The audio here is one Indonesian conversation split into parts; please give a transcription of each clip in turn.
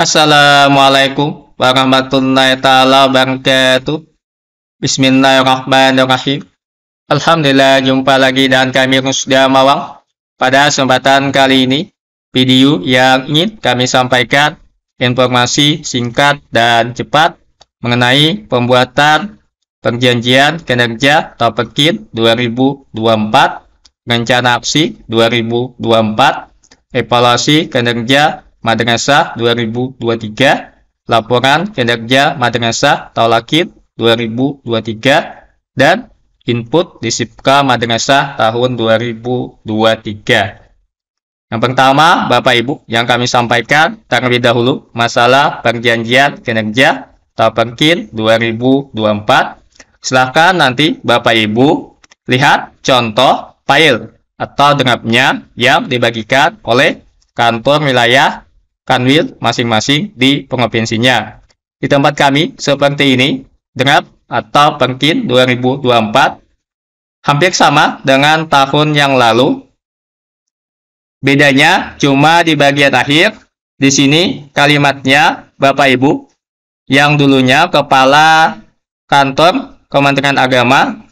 Assalamualaikum warahmatullahi taala wabarakatuh. Bismillahirrahmanirrahim. Alhamdulillah jumpa lagi dan kami Rusda Mawang. Pada kesempatan kali ini, video yang ingin kami sampaikan informasi singkat dan cepat mengenai pembuatan perjanjian kinerja atau PEKIN 2024, rencana aksi 2024, evaluasi kinerja Madrasah 2023, Laporan Kinerja Madrasah Taulakid 2023, dan Input Disipka Madrasah tahun 2023. Yang pertama, Bapak Ibu, yang kami sampaikan terlebih dahulu masalah perjanjian kinerja Taperkin 2024. Silahkan nanti Bapak Ibu lihat contoh file atau dengapnya yang dibagikan oleh kantor wilayah kanwil masing-masing di provinsinya. Di tempat kami seperti ini, dengan atau pengkin 2024 hampir sama dengan tahun yang lalu. Bedanya cuma di bagian akhir, di sini kalimatnya Bapak Ibu yang dulunya kepala kantor Kementerian Agama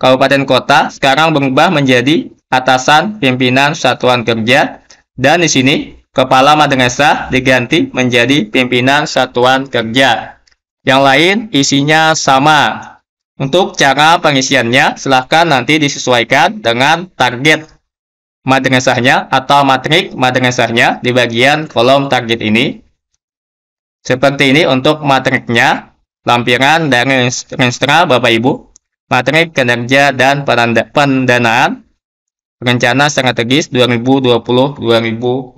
Kabupaten Kota sekarang berubah menjadi atasan pimpinan satuan kerja dan di sini Kepala madrasah diganti menjadi pimpinan satuan kerja. Yang lain isinya sama. Untuk cara pengisiannya, silahkan nanti disesuaikan dengan target madrasahnya atau matrik madrasahnya di bagian kolom target ini. Seperti ini untuk matriknya, lampiran dari Renstra Bapak Ibu, matrik kinerja dan pendanaan, Rencana Strategis 2020-2024.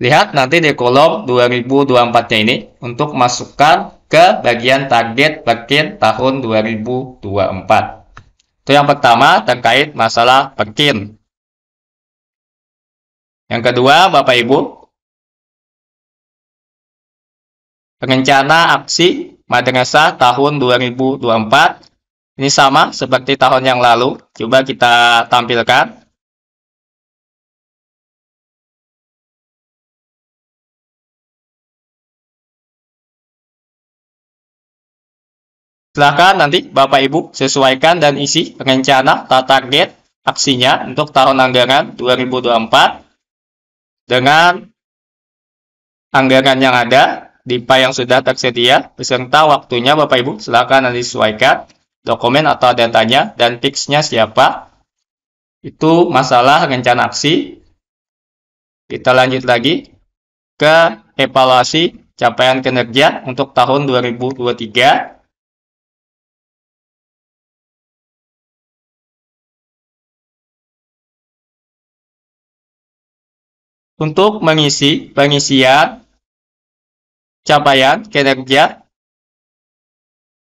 Lihat nanti di kolom 2024-nya ini untuk masukkan ke bagian target Perkin tahun 2024. Itu yang pertama terkait masalah Perkin. Yang kedua, Bapak Ibu, rencana aksi madrasah tahun 2024 ini sama seperti tahun yang lalu. Coba kita tampilkan. Silahkan nanti Bapak Ibu sesuaikan dan isi rencana tata target aksinya untuk tahun anggaran 2024 dengan anggaran yang ada, di yang sudah tersedia, beserta waktunya Bapak Ibu silahkan nanti sesuaikan dokumen atau datanya dan fixnya siapa. Itu masalah rencana aksi. Kita lanjut lagi ke evaluasi capaian kinerja untuk tahun 2023. Untuk mengisi pengisian capaian kinerja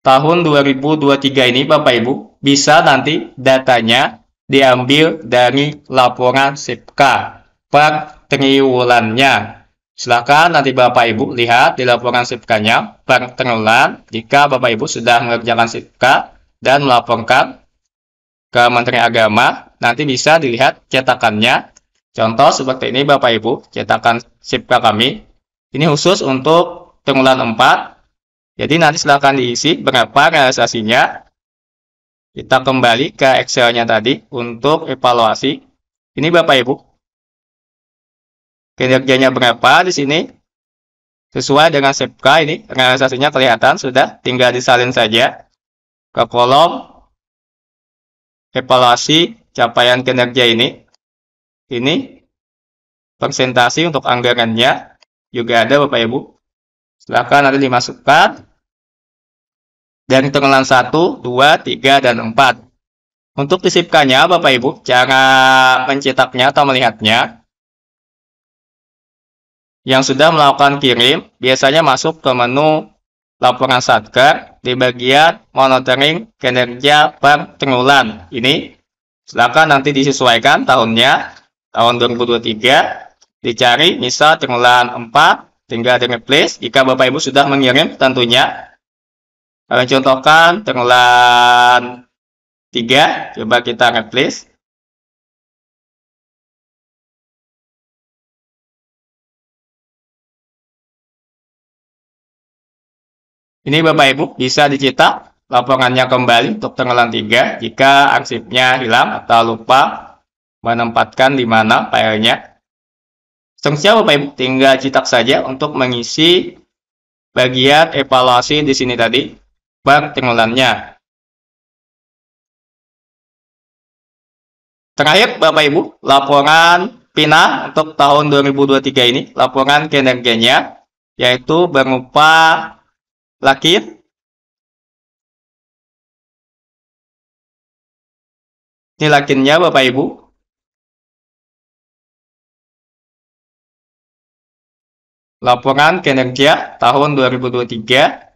tahun 2023 ini Bapak Ibu bisa nanti datanya diambil dari laporan SIPKA per triwulannya. Silakan nanti Bapak Ibu lihat di laporan SIPKA-nya per triwulan jika Bapak Ibu sudah mengerjakan SIPKA dan melaporkan ke Menteri Agama, nanti bisa dilihat cetakannya. Contoh seperti ini Bapak Ibu, cetakan SIPKA kami. Ini khusus untuk triwulan 4 jadi nanti silahkan diisi berapa realisasinya. Kita kembali ke Excel-nya tadi untuk evaluasi. Ini Bapak Ibu. Kinerjanya berapa di sini? Sesuai dengan SEPKA ini, realisasinya kelihatan sudah tinggal disalin saja ke kolom evaluasi capaian kinerja ini. Ini presentasi untuk anggarannya juga ada Bapak Ibu. Silahkan nanti dimasukkan dan hitungan 1, 2, 3, dan 4. Untuk disipkannya, Bapak Ibu, cara mencetaknya atau melihatnya, yang sudah melakukan kirim biasanya masuk ke menu laporan satker di bagian monitoring kinerja per triwulan. Ini silakan nanti disesuaikan tahunnya, tahun 2023, dicari misal triwulan 4, tinggal di replace jika Bapak Ibu sudah mengirim tentunya Kalian contohkan tenggelam 3. Coba kita replace. Ini Bapak Ibu bisa dicetak laporannya kembali untuk tenggelam 3 jika arsipnya hilang atau lupa menempatkan di mana filenya. Seterusnya Bapak Ibu tinggal cetak saja untuk mengisi bagian evaluasi di sini tadi bar tinggalannya. Terakhir, Bapak Ibu, laporan PINA untuk tahun 2023 ini, laporan kinerjanya yaitu berupa laki Ini lakinnya Bapak Ibu. Laporan kinerja tahun 2023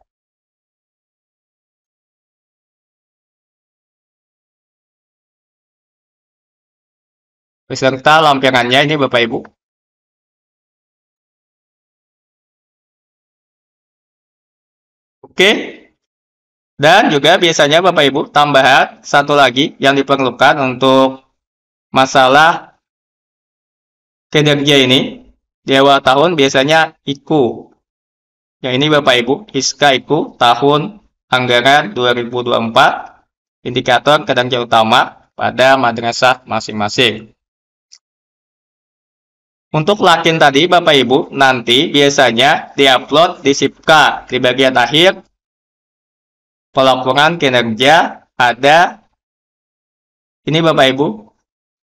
Beserta lampirannya ini Bapak Ibu. Oke. Dan juga biasanya Bapak Ibu tambahan satu lagi yang diperlukan untuk masalah kinerja ini di awal tahun biasanya IKU. Ya ini Bapak Ibu, ISKA IKU tahun anggaran 2024 indikator kinerja utama pada madrasah masing-masing. Untuk lakin tadi Bapak Ibu nanti biasanya diupload di SIPKA di bagian akhir pelaporan kinerja ada ini Bapak Ibu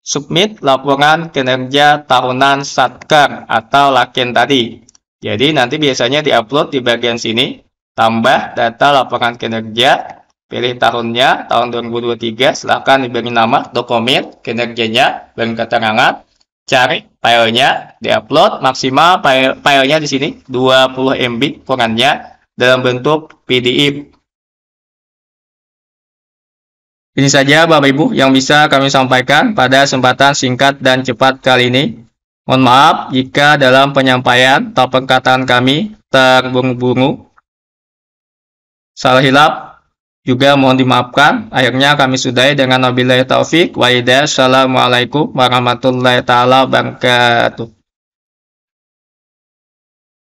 submit laporan kinerja tahunan Satker atau lakin tadi. Jadi nanti biasanya diupload di bagian sini tambah data laporan kinerja pilih tahunnya, tahun 2023, silahkan diberi nama, dokumen, kinerjanya, dan keterangan cari filenya, diupload maksimal file filenya di sini 20 MB ukurannya dalam bentuk PDF. Ini saja Bapak Ibu yang bisa kami sampaikan pada kesempatan singkat dan cepat kali ini. Mohon maaf jika dalam penyampaian atau perkataan kami terburu-buru. Salah hilap, juga mohon dimaafkan. Akhirnya kami sudahi dengan wabillahi taufik wa hidayah. Assalamualaikum warahmatullahi taala wabarakatuh.